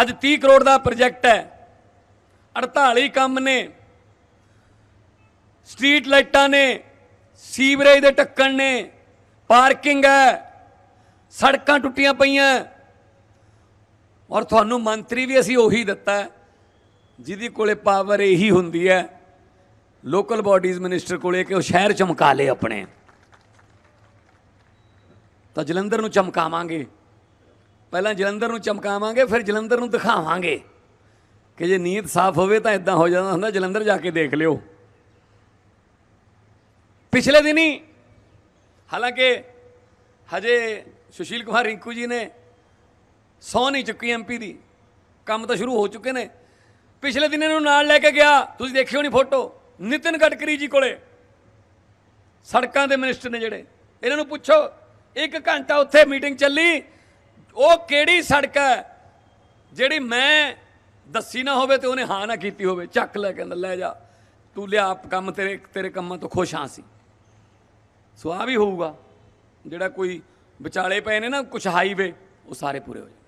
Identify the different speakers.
Speaker 1: ਅੱਜ 30 ਕਰੋੜ ਦਾ ਪ੍ਰੋਜੈਕਟ ਹੈ 48 ਕੰਮ ਨੇ ਸਟਰੀਟ ਲਾਈਟਾਂ ਨੇ ਸੀਵਰੇਜ ਦੇ ਟੱਕਣ ਨੇ ਪਾਰਕਿੰਗ ਹੈ ਸੜਕਾਂ ਟੁੱਟੀਆਂ ਪਈਆਂ ਔਰ ਤੁਹਾਨੂੰ ਮੰਤਰੀ ਵੀ ਅਸੀਂ ਉਹੀ ਦਿੱਤਾ ਜਿਹਦੀ ਕੋਲੇ ਪਾਵਰ ਇਹੀ ਹੁੰਦੀ ਹੈ ਲੋਕਲ ਬਾਡੀਜ਼ ਮਿਨਿਸਟਰ ਕੋਲੇ ਕਿ ਉਹ ਸ਼ਹਿਰ ਚਮਕਾ ਲੇ ਆਪਣੇ ਤਾਂ ਜਲੰਧਰ ਨੂੰ ਚਮਕਾਵਾਂਗੇ ਪਹਿਲਾਂ ਜਲੰਧਰ ਨੂੰ ਚਮਕਾਵਾਂਗੇ ਫਿਰ ਜਲੰਧਰ ਨੂੰ ਦਿਖਾਵਾਂਗੇ ਕਿ ਜੇ ਨੀਤ ਸਾਫ਼ ਹੋਵੇ ਤਾਂ ਇਦਾਂ ਹੋ ਜਾਂਦਾ ਹੁੰਦਾ ਜਲੰਧਰ ਜਾ ਕੇ ਦੇਖ ਲਿਓ ਪਿਛਲੇ ਦਿਨੀ ਹਾਲਾਂਕਿ ਹਜੇ ਸੁਸ਼ੀਲ ਕੁਮਾਰ ਰਿੰਕੂ ਜੀ ਨੇ ਸੌ ਨਹੀਂ ਚੁੱਕੀ ਐਮਪੀ ਦੀ ਕੰਮ ਤਾਂ ਸ਼ੁਰੂ ਹੋ ਚੁੱਕੇ ਨੇ ਪਿਛਲੇ ਦਿਨ ਇਹਨੂੰ ਨਾਲ ਲੈ ਕੇ ਗਿਆ ਤੁਸੀਂ ਦੇਖਿਓ ਨਹੀਂ ਫੋਟੋ ਨਿਤਿਨ ਗਡਕਰੀ ਜੀ ਕੋਲੇ ਸੜਕਾਂ ਦੇ ਮਿਨਿਸਟਰ ਨੇ ਜਿਹੜੇ ਇਹਨਾਂ ਨੂੰ ਪੁੱਛੋ ਇੱਕ ਘੰਟਾ ਉੱਥੇ ਮੀਟਿੰਗ ਚੱਲੀ ਉਹ ਕਿਹੜੀ ਸੜਕ ਹੈ ਜਿਹੜੀ ਮੈਂ ਦੱਸੀ ਨਾ ਹੋਵੇ ਤੇ ਉਹਨੇ ਹਾਂ ਨਾ ਕੀਤੀ ਹੋਵੇ ਚੱਕ ਲੈ ਕਹਿੰਦਾ ਲੈ ਜਾ ਤੂੰ ਲਿਆ ਆਪ ਕੰਮ ਤੇਰੇ ਤੇਰੇ ਕੰਮਾਂ ਤੋਂ ਖੁਸ਼ ਹਾਂ ਸੀ ਸੋ ਆ ਵੀ ਹੋਊਗਾ ਜਿਹੜਾ ਕੋਈ ਵਿਚਾਲੇ ਪਏ ਨੇ ਨਾ ਕੁਝ ਹਾਈਵੇ ਉਹ ਸਾਰੇ ਪੂਰੇ ਹੋ ਜਾਣ